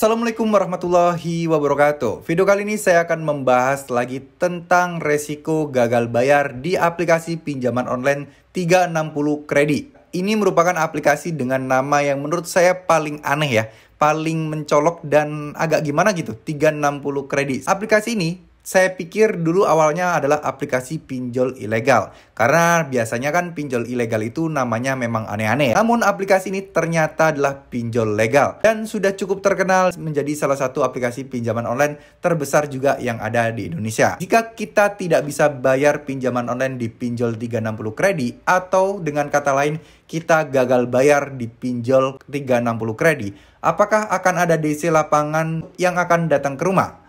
Assalamualaikum warahmatullahi wabarakatuh. Video kali ini saya akan membahas lagi tentang resiko gagal bayar di aplikasi pinjaman online 360 Kredit. Ini merupakan aplikasi dengan nama yang menurut saya paling aneh ya, paling mencolok dan agak gimana gitu, 360 Kredit. Aplikasi ini saya pikir dulu awalnya adalah aplikasi pinjol ilegal. Karena biasanya kan pinjol ilegal itu namanya memang aneh-aneh. Namun aplikasi ini ternyata adalah pinjol legal. Dan sudah cukup terkenal menjadi salah satu aplikasi pinjaman online terbesar juga yang ada di Indonesia. Jika kita tidak bisa bayar pinjaman online di pinjol 360 kredit atau dengan kata lain kita gagal bayar di pinjol 360 kredit, apakah akan ada DC lapangan yang akan datang ke rumah?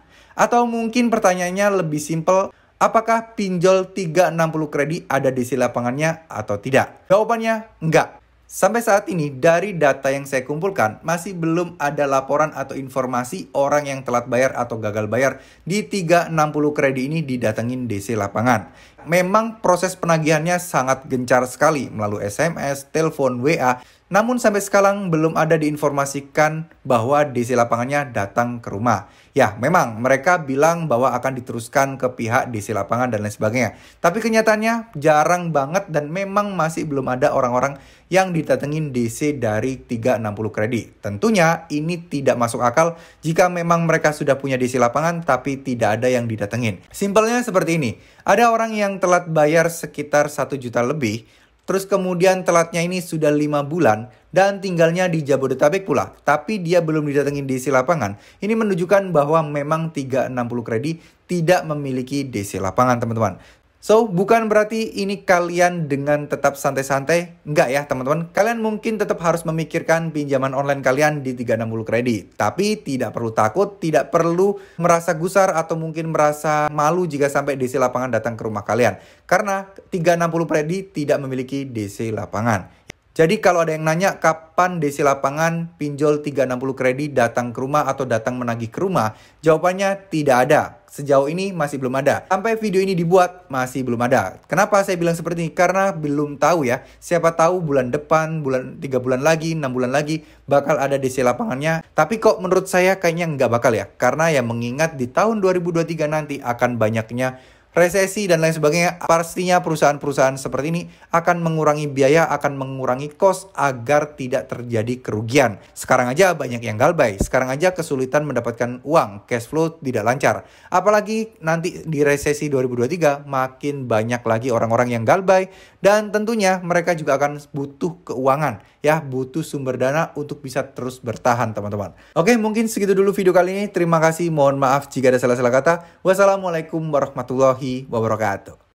Atau mungkin pertanyaannya lebih simpel, apakah pinjol 360 kredit ada di sisi lapangannya atau tidak? Jawabannya enggak. Sampai saat ini, dari data yang saya kumpulkan, masih belum ada laporan atau informasi orang yang telat bayar atau gagal bayar di 360 kredit ini didatengin DC lapangan. Memang proses penagihannya sangat gencar sekali melalui SMS, telepon, WA, namun sampai sekarang belum ada diinformasikan bahwa DC lapangannya datang ke rumah. Ya, memang mereka bilang bahwa akan diteruskan ke pihak DC lapangan dan lain sebagainya. Tapi kenyataannya jarang banget dan memang masih belum ada orang-orang yang didatengin DC dari 360 kredit. Tentunya ini tidak masuk akal jika memang mereka sudah punya DC lapangan tapi tidak ada yang didatengin. Simpelnya seperti ini, ada orang yang yang telat bayar sekitar 1 juta lebih, terus kemudian telatnya ini sudah lima bulan dan tinggalnya di Jabodetabek pula, tapi dia belum didatengin DC lapangan. Ini menunjukkan bahwa memang 360 kredit tidak memiliki DC lapangan, teman-teman. So, bukan berarti ini kalian dengan tetap santai-santai, enggak ya teman-teman. Kalian mungkin tetap harus memikirkan pinjaman online kalian di 360 kredit. Tapi tidak perlu takut, tidak perlu merasa gusar atau mungkin merasa malu jika sampai DC lapangan datang ke rumah kalian. Karena 360 kredit tidak memiliki DC lapangan. Jadi kalau ada yang nanya kapan Desi Lapangan pinjol 360 kredit datang ke rumah atau datang menagih ke rumah, jawabannya tidak ada. Sejauh ini masih belum ada. Sampai video ini dibuat masih belum ada. Kenapa saya bilang seperti ini? Karena belum tahu ya. Siapa tahu bulan depan, bulan 3 bulan lagi, 6 bulan lagi bakal ada Desi Lapangannya. Tapi kok menurut saya kayaknya nggak bakal ya. Karena ya mengingat di tahun 2023 nanti akan banyaknya resesi dan lain sebagainya, pastinya perusahaan-perusahaan seperti ini akan mengurangi biaya, akan mengurangi kos agar tidak terjadi kerugian. Sekarang aja banyak yang galbay, sekarang aja kesulitan mendapatkan uang, cash flow tidak lancar. Apalagi nanti di resesi 2023 makin banyak lagi orang-orang yang galbay dan tentunya mereka juga akan butuh keuangan ya, butuh sumber dana untuk bisa terus bertahan teman-teman. Oke, mungkin segitu dulu video kali ini. Terima kasih, mohon maaf jika ada salah-salah kata. Wassalamualaikum warahmatullahi warahmatullahi wabarakatuh.